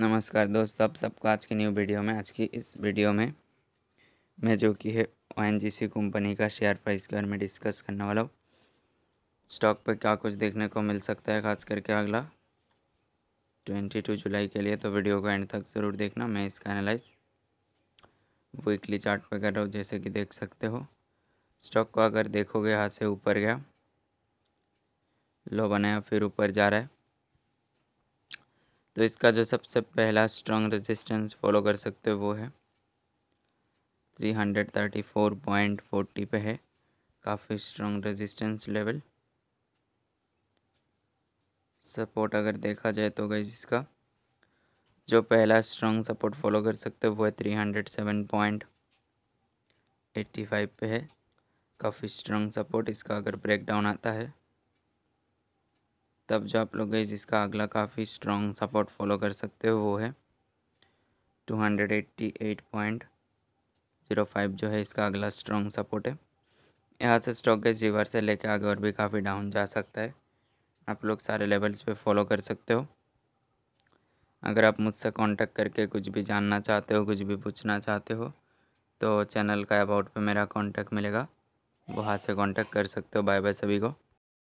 नमस्कार दोस्तों आप सबको आज की न्यू वीडियो में आज की इस वीडियो में मैं जो कि है ओ कंपनी का शेयर प्राइस के बारे में डिस्कस करने वाला हूँ स्टॉक पर क्या कुछ देखने को मिल सकता है खास करके अगला ट्वेंटी टू जुलाई के लिए तो वीडियो को एंड तक ज़रूर देखना मैं इसका एनालाइज वीकली चार्ट पर कर रहा हूँ जैसे कि देख सकते हो स्टॉक को अगर देखोगे यहाँ से ऊपर गया लो बनाया फिर ऊपर जा रहा है तो इसका जो सबसे पहला स्ट्रॉन्ग रेजिस्टेंस फॉलो कर सकते हो वो है 334.40 पे है काफ़ी स्ट्रॉन्ग रेजिस्टेंस लेवल सपोर्ट अगर देखा जाए तो गई इसका जो पहला स्ट्रांग सपोर्ट फॉलो कर सकते हो वो है three hundred seven point eighty five पे है काफ़ी स्ट्रांग सपोर्ट इसका अगर ब्रेक डाउन आता है तब जो आप लोग गई इसका अगला काफ़ी स्ट्रॉन्ग सपोर्ट फॉलो कर सकते हो वो है two hundred eighty eight point zero five जो है इसका अगला स्ट्रॉन्ग सपोर्ट है यहाँ से स्टॉक गए रिवर से लेके आगे और भी काफ़ी डाउन जा सकता है आप लोग सारे लेवल्स पे फॉलो कर सकते हो अगर आप मुझसे कांटेक्ट करके कुछ भी जानना चाहते हो कुछ भी पूछना चाहते हो तो चैनल का अबाउट पे मेरा कांटेक्ट मिलेगा वहाँ से कांटेक्ट कर सकते हो बाय बाय सभी को